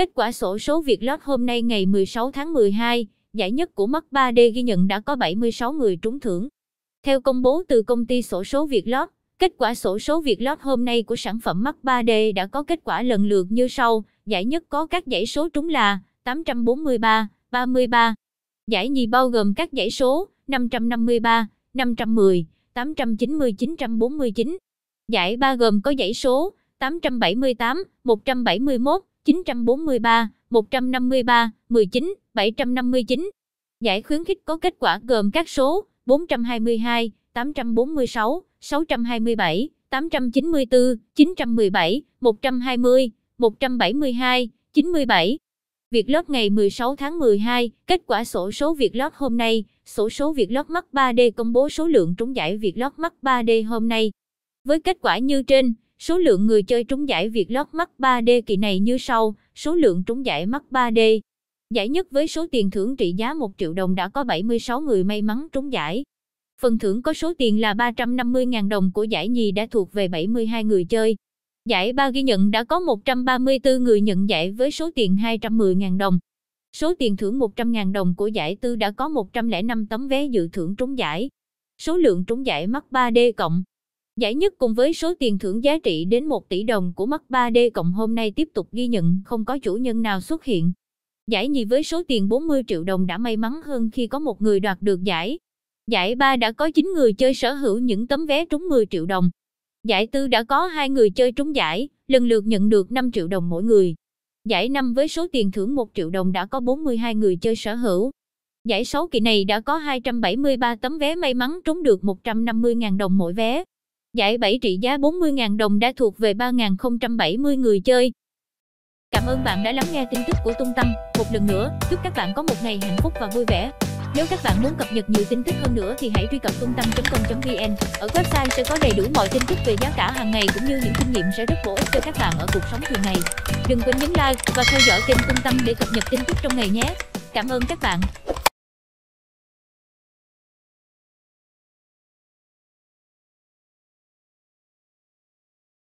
Kết quả sổ số Việt Lót hôm nay ngày 16 tháng 12, giải nhất của Mắt 3D ghi nhận đã có 76 người trúng thưởng. Theo công bố từ công ty sổ số Việt Lót, kết quả sổ số Việt Lót hôm nay của sản phẩm Mắt 3D đã có kết quả lần lượt như sau. Giải nhất có các dãy số trúng là 843, 33. Giải nhì bao gồm các dãy số 553, 510, 890, 949. Giải ba gồm có dãy số 878, 171, 943, 153, 19, 759. Giải khuyến khích có kết quả gồm các số 422, 846, 627, 894, 917, 120, 172, 97. việc Lót ngày 16 tháng 12, kết quả sổ số việc Lót hôm nay, sổ số việc Lót Mắt 3D công bố số lượng trúng giải việc Lót Mắt 3D hôm nay. Với kết quả như trên, Số lượng người chơi trúng giải Việt lót mắt 3D kỳ này như sau, số lượng trúng giải mắt 3D. Giải nhất với số tiền thưởng trị giá 1 triệu đồng đã có 76 người may mắn trúng giải. Phần thưởng có số tiền là 350.000 đồng của giải nhì đã thuộc về 72 người chơi. Giải ba ghi nhận đã có 134 người nhận giải với số tiền 210.000 đồng. Số tiền thưởng 100.000 đồng của giải tư đã có 105 tấm vé dự thưởng trúng giải. Số lượng trúng giải mắc 3D cộng Giải nhất cùng với số tiền thưởng giá trị đến 1 tỷ đồng của mắt 3D cộng hôm nay tiếp tục ghi nhận không có chủ nhân nào xuất hiện. Giải nhì với số tiền 40 triệu đồng đã may mắn hơn khi có một người đoạt được giải. Giải ba đã có 9 người chơi sở hữu những tấm vé trúng 10 triệu đồng. Giải tư đã có 2 người chơi trúng giải, lần lượt nhận được 5 triệu đồng mỗi người. Giải năm với số tiền thưởng 1 triệu đồng đã có 42 người chơi sở hữu. Giải 6 kỳ này đã có 273 tấm vé may mắn trúng được 150.000 đồng mỗi vé. Giải 7 trị giá 40.000 đồng đã thuộc về 3.070 người chơi. Cảm ơn bạn đã lắng nghe tin tức của Tung Tăng. Một lần nữa, chúc các bạn có một ngày hạnh phúc và vui vẻ. Nếu các bạn muốn cập nhật nhiều tin tức hơn nữa thì hãy truy cập tung tâm.com.vn. Ở website sẽ có đầy đủ mọi tin tức về giá cả hàng ngày cũng như những kinh nghiệm sẽ rất bổ ích cho các bạn ở cuộc sống thường ngày. Đừng quên nhấn like và theo dõi kênh Tung Tâm để cập nhật tin tức trong ngày nhé. Cảm ơn các bạn.